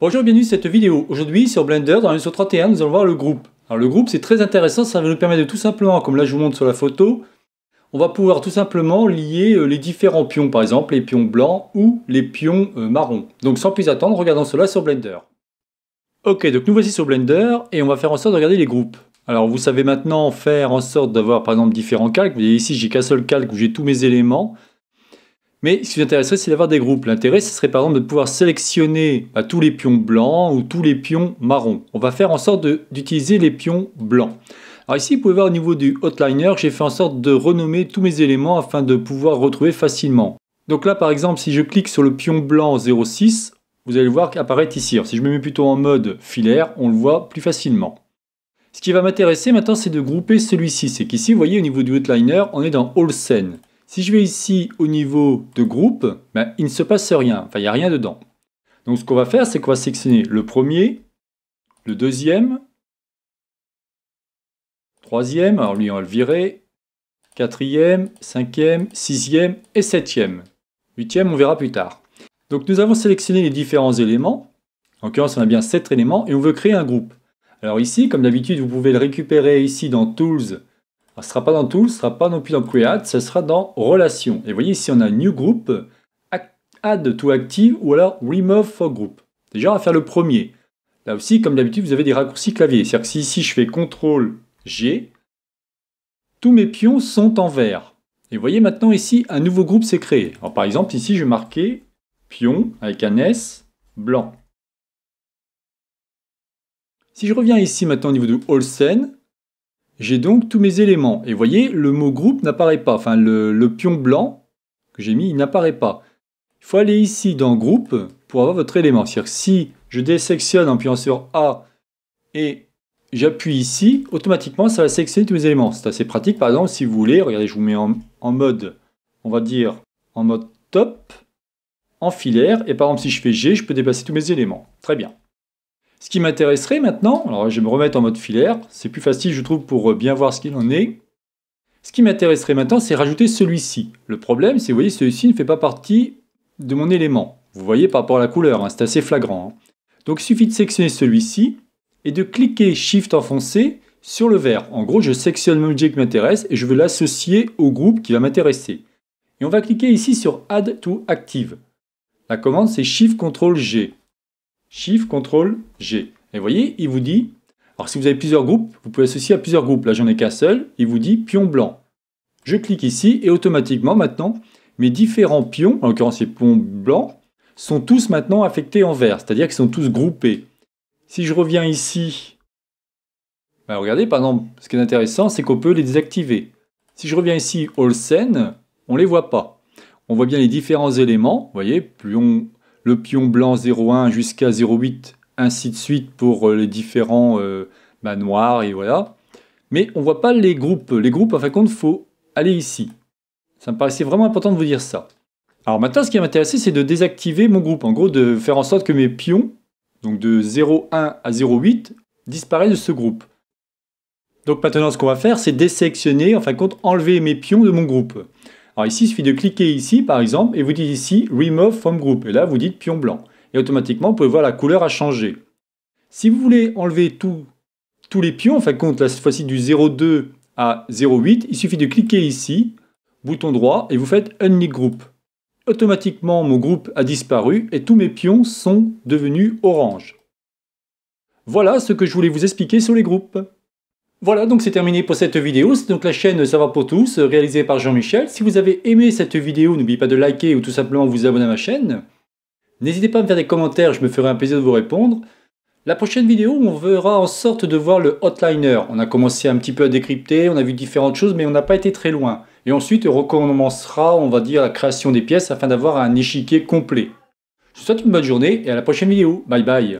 Bonjour, bienvenue dans cette vidéo. Aujourd'hui sur Blender, dans la 31, nous allons voir le groupe. Alors le groupe c'est très intéressant, ça va nous permettre de tout simplement, comme là je vous montre sur la photo, on va pouvoir tout simplement lier euh, les différents pions, par exemple les pions blancs ou les pions euh, marrons. Donc sans plus attendre, regardons cela sur Blender. Ok, donc nous voici sur Blender et on va faire en sorte de regarder les groupes. Alors vous savez maintenant faire en sorte d'avoir par exemple différents calques. Vous voyez ici j'ai qu'un seul calque où j'ai tous mes éléments. Mais ce qui intéresserait, c'est d'avoir des groupes. L'intérêt, ce serait par exemple de pouvoir sélectionner à bah, tous les pions blancs ou tous les pions marrons. On va faire en sorte d'utiliser les pions blancs. Alors ici, vous pouvez voir au niveau du hotliner, j'ai fait en sorte de renommer tous mes éléments afin de pouvoir retrouver facilement. Donc là, par exemple, si je clique sur le pion blanc 06, vous allez voir apparaître ici. si je me mets plutôt en mode filaire, on le voit plus facilement. Ce qui va m'intéresser maintenant, c'est de grouper celui-ci. C'est qu'ici, vous voyez, au niveau du hotliner, on est dans All Scene. Si je vais ici au niveau de groupe, ben, il ne se passe rien, il n'y a rien dedans. Donc ce qu'on va faire, c'est qu'on va sélectionner le premier, le deuxième, troisième, alors lui on va le virer, quatrième, cinquième, sixième et septième. Huitième, on verra plus tard. Donc nous avons sélectionné les différents éléments. En l'occurrence, on a bien sept éléments et on veut créer un groupe. Alors ici, comme d'habitude, vous pouvez le récupérer ici dans Tools, ce ne sera pas dans Tools, ce ne sera pas non plus dans Create, ce sera dans Relations. Et vous voyez, ici, on a New Group, Add to Active ou alors Remove for Group. Déjà, on va faire le premier. Là aussi, comme d'habitude, vous avez des raccourcis clavier. C'est-à-dire que si ici, je fais CTRL G, tous mes pions sont en vert. Et vous voyez maintenant ici, un nouveau groupe s'est créé. Alors, par exemple, ici, je vais marquer pion avec un S blanc. Si je reviens ici maintenant au niveau de Olsen, j'ai donc tous mes éléments. Et voyez, le mot groupe n'apparaît pas. Enfin, le, pion blanc que j'ai mis, il n'apparaît pas. Il faut aller ici dans groupe pour avoir votre élément. C'est-à-dire si je désectionne en appuyant sur A et j'appuie ici, automatiquement ça va sélectionner tous mes éléments. C'est assez pratique. Par exemple, si vous voulez, regardez, je vous mets en, en mode, on va dire, en mode top, en filaire. Et par exemple, si je fais G, je peux déplacer tous mes éléments. Très bien. Ce qui m'intéresserait maintenant, alors je vais me remettre en mode filaire, c'est plus facile je trouve pour euh, bien voir ce qu'il en est. Ce qui m'intéresserait maintenant, c'est rajouter celui-ci. Le problème, c'est vous voyez, celui-ci ne fait pas partie de mon élément. Vous voyez par rapport à la couleur, hein, c'est assez flagrant. Hein. Donc il suffit de sélectionner celui-ci et de cliquer Shift enfoncé sur le vert. En gros, je sélectionne l'objet qui m'intéresse et je veux l'associer au groupe qui va m'intéresser. Et on va cliquer ici sur Add to Active. La commande, c'est Shift Ctrl G. Shift, CTRL, G. Et vous voyez, il vous dit, alors si vous avez plusieurs groupes, vous pouvez associer à plusieurs groupes. Là, j'en ai qu'un seul. Il vous dit pion blanc. Je clique ici et automatiquement, maintenant, mes différents pions, en l'occurrence les pions blancs, sont tous maintenant affectés en vert, c'est-à-dire qu'ils sont tous groupés. Si je reviens ici, ben, regardez, par exemple, ce qui est intéressant, c'est qu'on peut les désactiver. Si je reviens ici, All Scene, on ne les voit pas. On voit bien les différents éléments, vous voyez, pion le pion blanc 0,1 jusqu'à 0,8, ainsi de suite pour euh, les différents euh, noirs et voilà. Mais on voit pas les groupes. Les groupes, en fin de compte, faut aller ici. Ça me paraissait vraiment important de vous dire ça. Alors maintenant, ce qui m'intéressait, c'est de désactiver mon groupe. En gros, de faire en sorte que mes pions, donc de 0,1 à 0,8, disparaissent de ce groupe. Donc maintenant, ce qu'on va faire, c'est désélectionner, en fin de compte, enlever mes pions de mon groupe. Alors ici, il suffit de cliquer ici, par exemple, et vous dites ici Remove from group. Et là, vous dites pion blanc. Et automatiquement, vous pouvez voir la couleur a changé. Si vous voulez enlever tous les pions, en compte, là, cette fois-ci du 0,2 à 0,8, il suffit de cliquer ici, bouton droit, et vous faites Unlink Group. Automatiquement, mon groupe a disparu et tous mes pions sont devenus orange. Voilà ce que je voulais vous expliquer sur les groupes. Voilà, donc c'est terminé pour cette vidéo. C'est donc la chaîne Savoir pour tous, réalisée par Jean-Michel. Si vous avez aimé cette vidéo, n'oubliez pas de liker ou tout simplement vous abonner à ma chaîne. N'hésitez pas à me faire des commentaires, je me ferai un plaisir de vous répondre. La prochaine vidéo, on verra en sorte de voir le hotliner. On a commencé un petit peu à décrypter, on a vu différentes choses, mais on n'a pas été très loin. Et ensuite, on recommencera, on va dire, la création des pièces afin d'avoir un échiquier complet. Je vous souhaite une bonne journée et à la prochaine vidéo. Bye bye